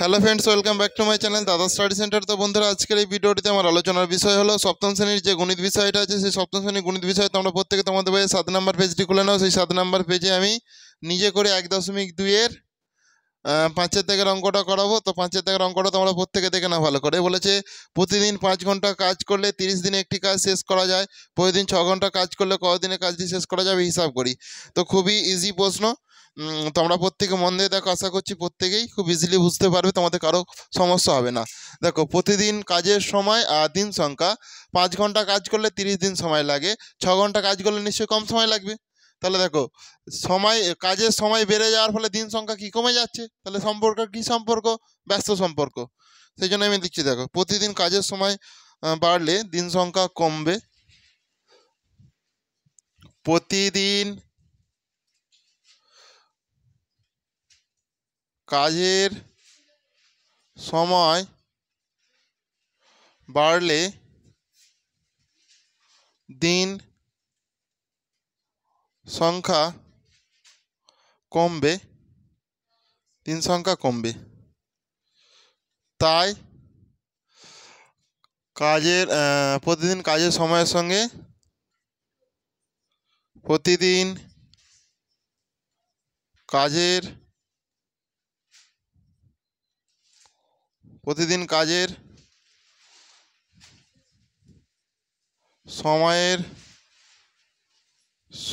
hello friends welcome back to my channel Dada study centre তো বন্ধুরা আজকের এই ভিডিওটিতে আমার আলোচনার বিষয় হলো সপ্তম শ্রেণীর যে গণিত বিষয়টা আছে সেই সপ্তম শ্রেণীর গণিত বিষয় তোমরা প্রত্যেকে তোমাদের বইয়ে সাত নম্বর পেজটি খুলে নাও সেই সাত নম্বর পেজে আমি নিজে করে এক দশমিক দুইয়ের পাঁচের থেকে অঙ্কটা করাবো তো পাঁচের থেকে অঙ্কটা তোমরা প্রত্যেকে দেখে না ভালো করে বলেছে প্রতিদিন পাঁচ ঘন্টা কাজ করলে তিরিশ দিনে একটি কাজ শেষ করা যায় প্রতিদিন ছ ঘন্টা কাজ করলে কদিনে কাজটি শেষ করা যাবে হিসাব করি তো খুবই ইজি প্রশ্ন তোমরা প্রত্যেকে মন দিয়ে দেখো আশা করছি প্রত্যেকেই খুব ইজিলি বুঝতে পারবে তোমাদের কারো সমস্যা হবে না দেখো প্রতিদিন কাজের সময় আর দিন সংখ্যা পাঁচ ঘন্টা কাজ করলে তিরিশ দিন সময় লাগে ছ ঘন্টা কাজ করলে নিশ্চয়ই কম সময় লাগবে তাহলে দেখো সময় কাজের সময় বেড়ে যাওয়ার ফলে দিন সংখ্যা কী কমে যাচ্ছে তাহলে সম্পর্ক কি সম্পর্ক ব্যস্ত সম্পর্ক সেই জন্য আমি দেখছি দেখো প্রতিদিন কাজের সময় বাড়লে দিন সংখ্যা কমবে প্রতিদিন কাজের সময় বাড়লে দিন সংখ্যা কমবে দিন সংখ্যা কমবে তাই কাজের প্রতিদিন কাজের সময়ের সঙ্গে প্রতিদিন কাজের প্রতিদিন কাজের সময়ের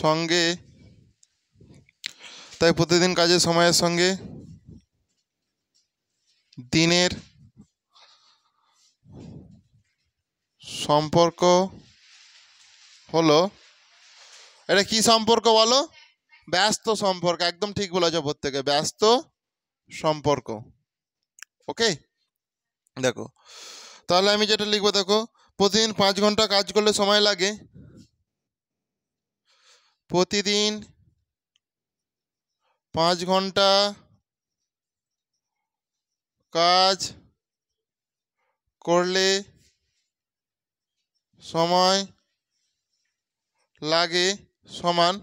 সঙ্গে তাই প্রতিদিন কাজের সময়ের সঙ্গে দিনের সম্পর্ক হলো এটা কি সম্পর্ক বলো ব্যস্ত সম্পর্ক একদম ঠিক বলেছ প্রত্যেকে ব্যস্ত সম্পর্ক ওকে দেখো তাহলে আমি যেটা লিখবো দেখো প্রতিদিন পাঁচ ঘন্টা কাজ করলে সময় লাগে প্রতিদিন পাঁচ ঘন্টা কাজ করলে সময় লাগে সমান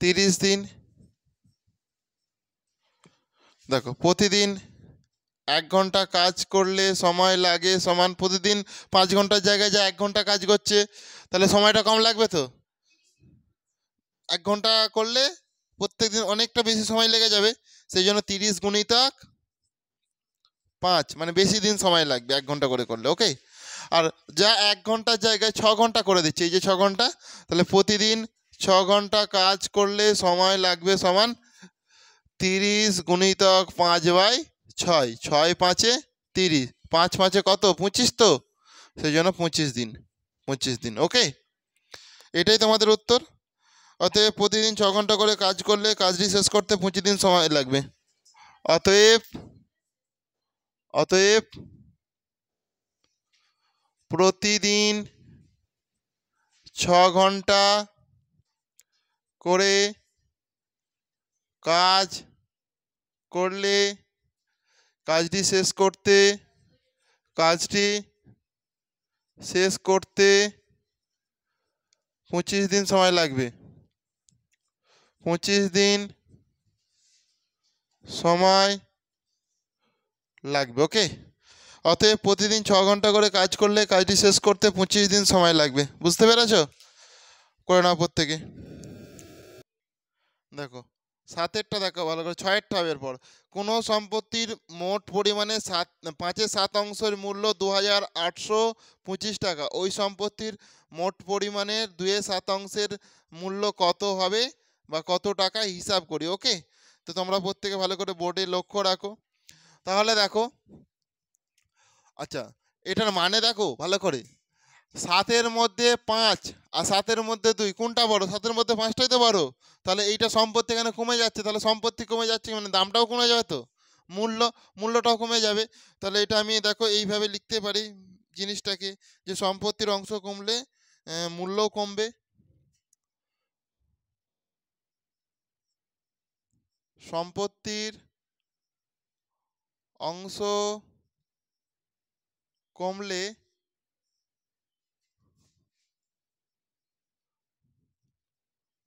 তিরিশ দিন দেখো প্রতিদিন এক ঘন্টা কাজ করলে সময় লাগে সমান প্রতিদিন পাঁচ ঘন্টার জায়গায় যা এক ঘন্টা কাজ করছে তাহলে সময়টা কম লাগবে তো এক ঘন্টা করলে প্রত্যেক দিন অনেকটা বেশি সময় লেগে যাবে সেই জন্য তিরিশ গুণিতক পাঁচ মানে বেশি দিন সময় লাগবে এক ঘন্টা করে করলে ওকে আর যা এক ঘন্টার জায়গায় ছ ঘন্টা করে দিচ্ছে এই যে ছ ঘন্টা তাহলে প্রতিদিন ছ ঘন্টা কাজ করলে সময় লাগবে সমান তিরিশ গুণিতক পাঁচ বাই ছয় ছয় পাঁচে তিরিশ পাঁচ পাঁচে কত পঁচিশ তো সেই জন্য পঁচিশ দিন পঁচিশ দিন ওকে এটাই তোমাদের উত্তর অতএব প্রতিদিন ছ ঘন্টা করে কাজ করলে কাজটি শেষ করতে পঁচিশ দিন সময় লাগবে অতএব অতএব প্রতিদিন ছ ঘন্টা করে কাজ করলে কাজটি শেষ করতে কাজটি শেষ করতে পঁচিশ দিন সময় লাগবে পঁচিশ দিন সময় লাগবে ওকে অতএব প্রতিদিন ছ ঘন্টা করে কাজ করলে কাজটি শেষ করতে পঁচিশ দিন সময় লাগবে বুঝতে পেরেছ করে নাও প্রত্যেকে দেখো সাতেরটা দেখো ভালো করে ছয়েরটা হবে এরপর কোনো সম্পত্তির মোট পরিমাণে সাত পাঁচের সাত অংশের মূল্য দু হাজার আটশো পঁচিশ টাকা ওই সম্পত্তির মোট পরিমাণের দুয়ে সাত অংশের মূল্য কত হবে বা কত টাকা হিসাব করি ওকে তো তোমরা প্রত্যেকে ভালো করে বোর্ডে লক্ষ্য রাখো তাহলে দেখো আচ্ছা এটার মানে দেখো ভালো করে সাতের মধ্যে পাঁচ আর সাতের মধ্যে দুই কোনটা বড় সাতের মধ্যে পাঁচটাই তো বড় তাহলে এইটা সম্পত্তি এখানে কমে যাচ্ছে তাহলে সম্পত্তি কমে যাচ্ছে মানে দামটাও কমে যাবে তো মূল্য মূল্যটাও কমে যাবে তাহলে এটা আমি দেখো এইভাবে লিখতে পারি জিনিসটাকে যে সম্পত্তির অংশ কমলে মূল্যও কমবে সম্পত্তির অংশ কমলে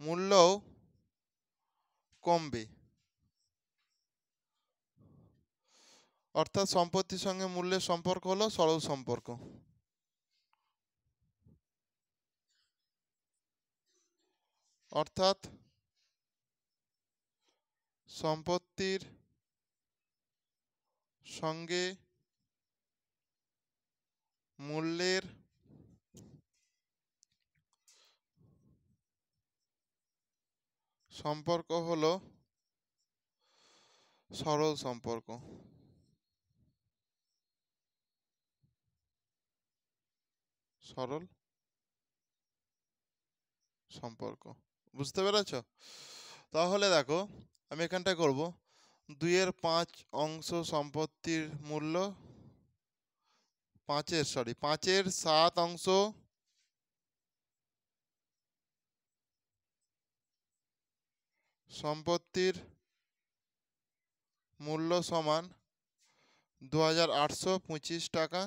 মূল্য কমবে অর্থাৎ সম্পত্তির সঙ্গে মূল্যের সম্পর্ক হলো সরল সম্পর্ক অর্থাৎ সম্পত্তির সঙ্গে মূল্যের সম্পর্ক হলো সরল সম্পর্ক সরল সম্পর্ক বুঝতে পেরেছ তাহলে দেখো আমি এখানটা করব দুইয়ের পাঁচ অংশ সম্পত্তির মূল্য পাঁচের সরি পাঁচের সাত অংশ সম্পত্তির মূল্য সমান দু টাকা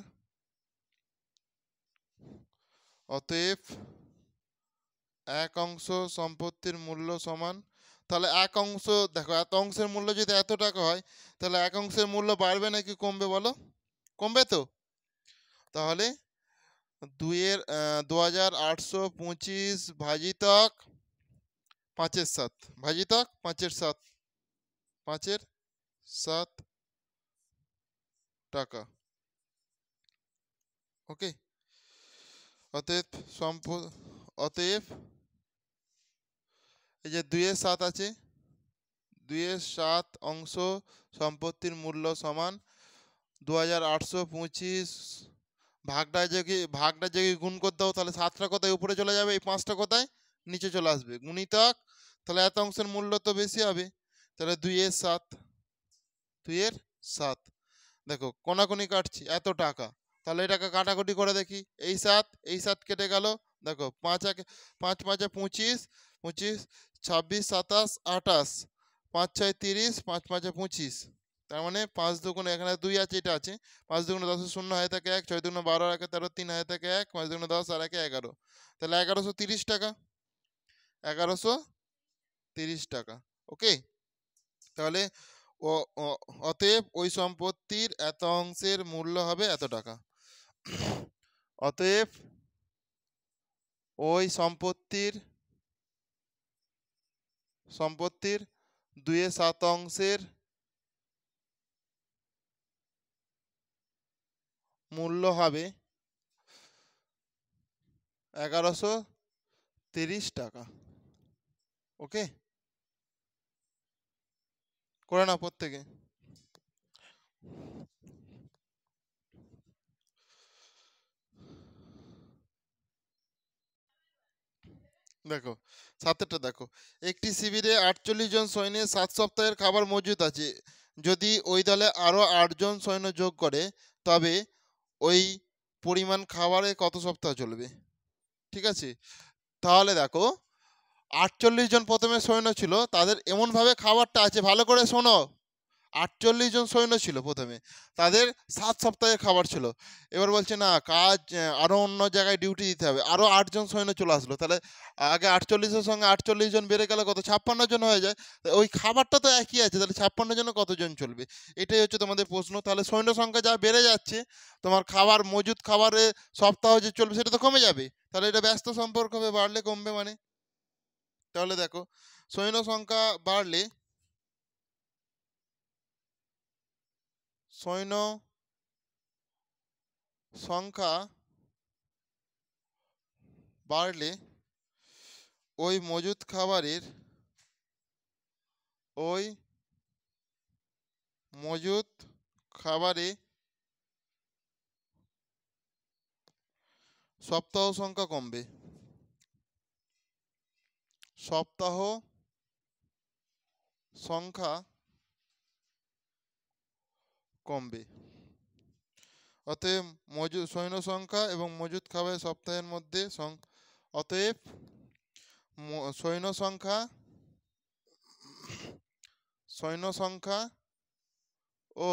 অতএব এক অংশ সম্পত্তির মূল্য সমান তাহলে এক অংশ দেখো এত অংশের মূল্য যদি এত টাকা হয় তাহলে এক অংশের মূল্য বাড়বে নাকি কমবে বলো কমবে তো তাহলে দুইয়ের দু হাজার আটশো পঁচিশ ভাজিতক পাঁচের সাত ভাজি থাক পাঁচের সাত পাঁচের সাত টাকা ওকে অতএব সম্প অতএব এই যে দুইয়ের সাত আছে দুইয়ের সাত অংশ সম্পত্তির মূল্য সমান দু হাজার আটশো পঁচিশ ভাগটা যদি ভাগটা যদি গুণ করতে হবে তাহলে সাতটা কোথায় উপরে চলে যাবে এই পাঁচটা কোথায় নিচে চলে আসবে গুণিতক তাহলে এত অংশের মূল্য তো বেশি হবে তাহলে দুই এর সাত দুই এর সাত দেখো কোনাকুনি কাটছি এত টাকা তাহলে এটাকে কাটাকুটি করে দেখি এই সাত এই সাত কেটে গেল দেখো পাঁচ একে পাঁচ পাঁচে পঁচিশ পঁচিশ ছাব্বিশ সাতাশ আঠাশ পাঁচ ছয় তিরিশ পাঁচ পাঁচে পঁচিশ তার মানে পাঁচ দুগুণে এখানে দুই আছে এটা আছে পাঁচ দুগুণে দশে শূন্য হয়ে থাকে এক ছয় দুগুণে বারো একে তেরো তিন হয়ে থাকে এক পাঁচ দুগুণে দশ আর একে এগারো তাহলে এগারোশো তিরিশ টাকা এগারোশো তিরিশ টাকা ওকে তাহলে ও অতএব ওই সম্পত্তির এত অংশের মূল্য হবে এত টাকা অতএব ওই সম্পত্তির সম্পত্তির দুয়ে সাত অংশের মূল্য হবে এগারোশো তিরিশ টাকা ওকে করে না প্রত্যেকে দেখো সাতটা দেখো একটি শিবিরে আটচল্লিশ জন সৈন্যের সাত সপ্তাহের খাবার মজুদ আছে যদি ওই দলে আরও আটজন সৈন্য যোগ করে তবে ওই পরিমাণ খাবারে কত সপ্তাহ চলবে ঠিক আছে তাহলে দেখো আটচল্লিশ জন প্রথমে সৈন্য ছিল তাদের এমনভাবে খাবারটা আছে ভালো করে শোনো আটচল্লিশ জন সৈন্য ছিল প্রথমে তাদের সাত সপ্তাহে খাবার ছিল এবার বলছে না কাজ আরও অন্য জায়গায় ডিউটি দিতে হবে আরও আটজন সৈন্য চলে আসলো তাহলে আগে আটচল্লিশের সঙ্গে আটচল্লিশ জন বেড়ে গেলে কত ছাপ্পান্ন জন হয়ে যায় ওই খাবারটা তো একই আছে তাহলে ছাপ্পান্ন জনে কতজন চলবে এটাই হচ্ছে তোমাদের প্রশ্ন তাহলে সৈন্য সংখ্যা যা বেড়ে যাচ্ছে তোমার খাবার মজুদ খাবারে সপ্তাহ যে চলবে সেটা তো কমে যাবে তাহলে এটা ব্যস্ত সম্পর্ক হবে বাড়লে কমবে মানে তাহলে দেখো সৈন্য সংখ্যা বাড়লে সৈন্য সংখ্যা বাড়লে ওই মজুদ খাবারের ওই মজুদ খাবারে সপ্তাহ সংখ্যা কমবে সপ্তাহ সংখ্যা কমবে অতএব মজুদ সৈন্য সংখ্যা এবং মজুদ খাবার সপ্তাহের মধ্যে অতএব সৈন্য সংখ্যা সৈন্য সংখ্যা ও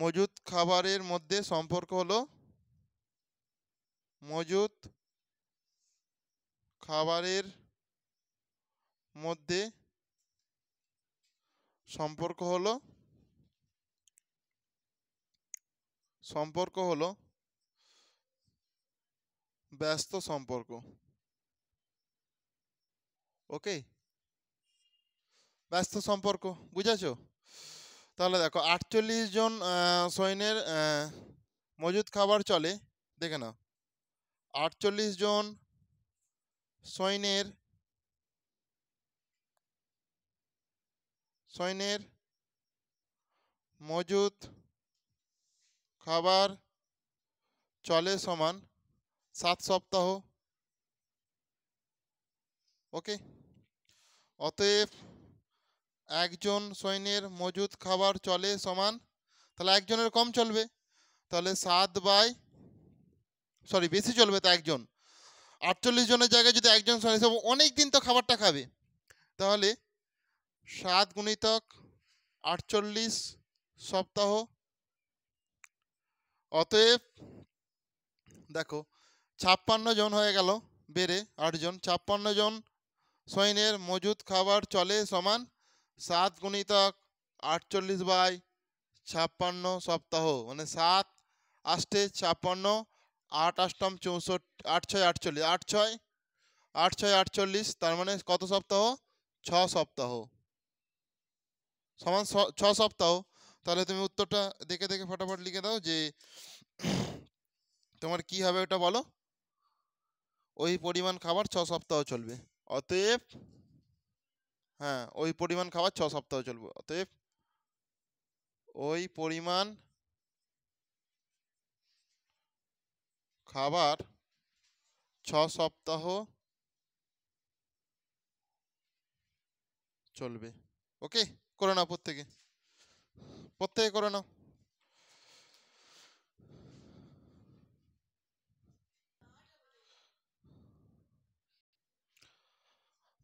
মজুদ খাবারের মধ্যে সম্পর্ক হলো মজুদ খাবারের মধ্যে সম্পর্ক হলো সম্পর্ক হলো ব্যস্ত সম্পর্ক ওকে ব্যস্ত সম্পর্ক বুঝেছো তাহলে দেখো আটচল্লিশ জন সৈন্যের মজুদ খাবার চলে দেখে নাও আটচল্লিশ জন সৈনের সৈনের মজুদ খাবার চলে সমান সাত সপ্তাহ ওকে অতএব একজন সৈন্যের মজুদ খাবার চলে সমান তাহলে একজনের কম চলবে তাহলে সাত বাই সরি বেশি চলবে তো একজন আটচল্লিশ জনের জায়গায় যদি একজন হিসাব অনেক দিন তো খাবারটা খাবে তাহলে সাত গুণিতক আটচল্লিশ সপ্তাহ অতএব দেখো ছাপ্পান্ন জন হয়ে গেল বেড়ে আটজন ছাপ্পান্ন জন সৈন্যের মজুদ খাবার চলে সমান সাত গুণিতক আটচল্লিশ বাই ছাপ্পান্ন সপ্তাহ মানে সাত আষ্টে ছাপ্পান্ন আট আষ্টম চৌষট্টি আট ছয় আটচল্লিশ আট ছয় আট ছয় আটচল্লিশ তার মানে কত সপ্তাহ ছ সপ্তাহ সমান ছ সপ্তাহ তাহলে তুমি উত্তরটা দেখে দেখে ফটাফট লিখে দাও যে তোমার কি হবে ওটা বলো ওই পরিমাণ খাবার ছ সপ্তাহ চলবে অতএব হ্যাঁ ওই পরিমাণ খাবার ছ সপ্তাহ চলবে অতএব ওই পরিমাণ খাবার ছ সপ্তাহ চলবে ওকে করে নাও প্রত্যেকে প্রত্যেকে করে নাও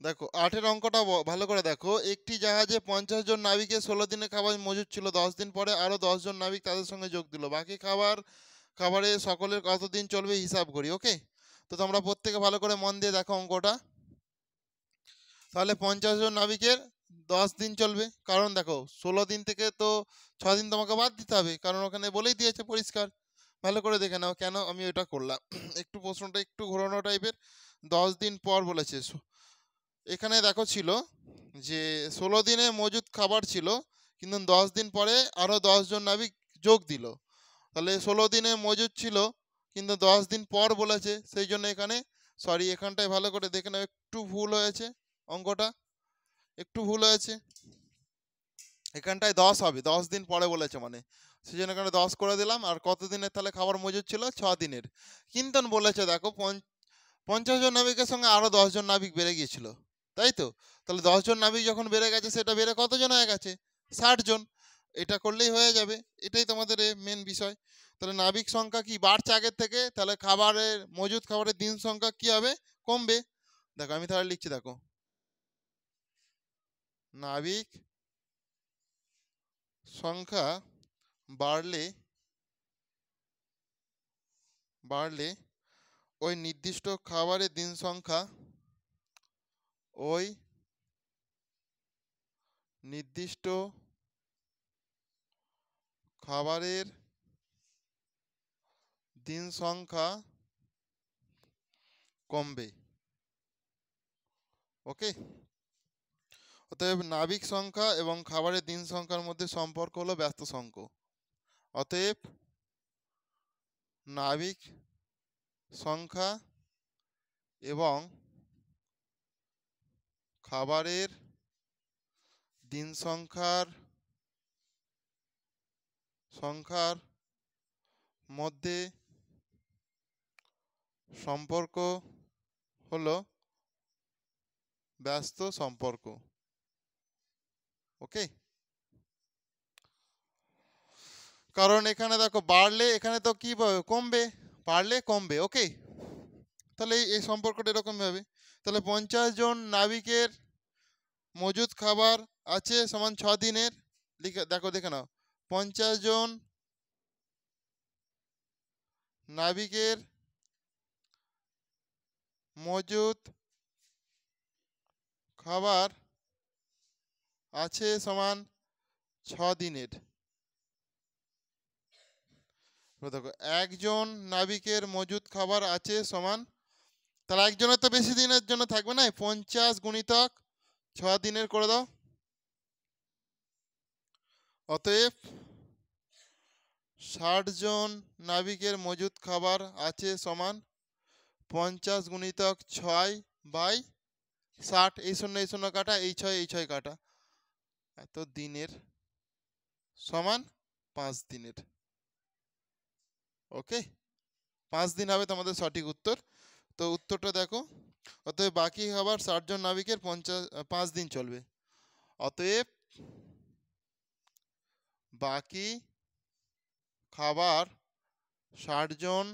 দেখো আটের অঙ্কটা ভালো করে দেখো একটি জাহাজে পঞ্চাশ জন নাবিকের ষোলো দিনের খাবার মজুদ ছিল দশ দিন পরে আরও দশজন নাবিক তাদের সঙ্গে যোগ দিল বাকি খাবার খাবারে সকলের কতদিন চলবে হিসাব করি ওকে তো তোমরা প্রত্যেকে ভালো করে মন দিয়ে দেখো অঙ্কটা তাহলে পঞ্চাশ জন নাবিকের দশ দিন চলবে কারণ দেখো ষোলো দিন থেকে তো ছ দিন তোমাকে বাদ দিতে হবে কারণ ওখানে বলেই দিয়েছে পরিষ্কার ভালো করে দেখে নাও কেন আমি ওটা করলাম একটু প্রশ্নটা একটু ঘোরানো টাইপের দশ দিন পর বলেছে এখানে দেখো ছিল যে ষোলো দিনে মজুদ খাবার ছিল কিন্তু দশ দিন পরে আরও জন নাবিক যোগ দিল তাহলে ষোলো দিনে মজুদ ছিল কিন্তু দশ দিন পর বলেছে সেই জন্য এখানে সরি এখানটায় ভালো করে দেখে নেব একটু ভুল হয়েছে অঙ্কটা একটু ভুল হয়েছে এখানটায় দশ হবে দশ দিন পরে বলেছে মানে সেই জন্য এখানে দশ করে দিলাম আর কত দিনের তাহলে খাবার মজুদ ছিল ছ দিনের কিন্তু বলেছে দেখো পঞ্চাশ জন নাবিকের সঙ্গে আরও দশজন নাবিক বেড়ে গিয়েছিল তাই তো তাহলে দশজন নাবিক যখন বেড়ে গেছে সেটা বেড়ে কতজন হয়ে গেছে ষাট জন এটা করলেই হয়ে যাবে এটাই তোমাদের মেন বিষয় তাহলে নাবিক সংখ্যা কি বাড়ছে আগের থেকে তাহলে খাবারের মজুদ খাবারের দিন সংখ্যা কি হবে কমবে দেখো আমি তাহলে লিখছি দেখো নাবিক সংখ্যা বাড়লে বাড়লে ওই নির্দিষ্ট খাবারের দিন সংখ্যা ওই নির্দিষ্ট খাবারের দিন সংখ্যা কমবে ওকে অতএব নাবিক সংখ্যা এবং খাবারের দিন সংখ্যার মধ্যে সম্পর্ক হলো ব্যস্ত সংখ্য অতএব নাবিক সংখ্যা এবং খাবারের দিন সংখ্যার সংখ্যার মধ্যে সম্পর্ক হল ব্যস্ত সম্পর্ক ওকে কারণ এখানে দেখো বাড়লে এখানে তো কি কমবে বাড়লে কমবে ওকে তাহলে এই সম্পর্কটা এরকম হবে তাহলে পঞ্চাশ জন নাবিকের মজুদ খাবার আছে সমান ছ দিনের লিখে দেখো দেখে নাও পঞ্চাশ জন নাবিকের মজুদ খাবার আছে সমান ছ দিনের দেখো একজন নাবিকের মজুদ খাবার আছে সমান তাহলে একজনের তো বেশি দিনের জন্য থাকবে না পঞ্চাশ গুণিতক ছ দিনের করে দাও অতএব ষাটজন নাবিকের মজুদ খাবার আছে সমান পঞ্চাশ গুণিতক ছয় বাই ষাট এই শূন্য এই শূন্য কাটা এই ছয় এই ছয় কাটা এত দিনের সমান পাঁচ দিনের ওকে পাঁচ দিন হবে তোমাদের সঠিক উত্তর তো উত্তরটা দেখো অতএব বাকি খাবার ষাটজন নাবিকের পঞ্চাশ পাঁচ দিন চলবে অতএব বাকি খাবার ষাটজন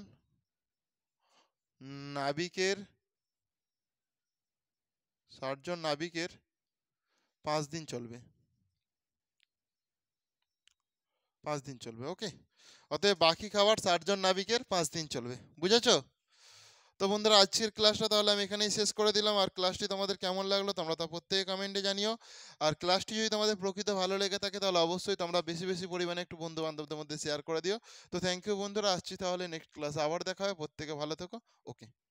নাবিকের ষাটজন নাবিকের পাঁচ দিন চলবে পাঁচ দিন চলবে ওকে অতএব বাকি খাবার ষাটজন নাবিকের পাঁচ দিন চলবে বুঝেছো তো বন্ধুরা আজকের ক্লাসটা তাহলে আমি এখানেই শেষ করে দিলাম আর ক্লাসটি তোমাদের কেমন লাগলো তোমরা তা প্রত্যেকে কমেন্টে জানিও আর ক্লাসটি যদি তোমাদের প্রকৃত ভালো লেগে থাকে তাহলে অবশ্যই তোমরা বেশি বেশি পরিমাণে একটু বন্ধু বান্ধবদের মধ্যে শেয়ার করে দিও তো থ্যাংক ইউ বন্ধুরা আসছি তাহলে নেক্সট ক্লাস আবার দেখা হবে প্রত্যেকে ভালো থেকো ওকে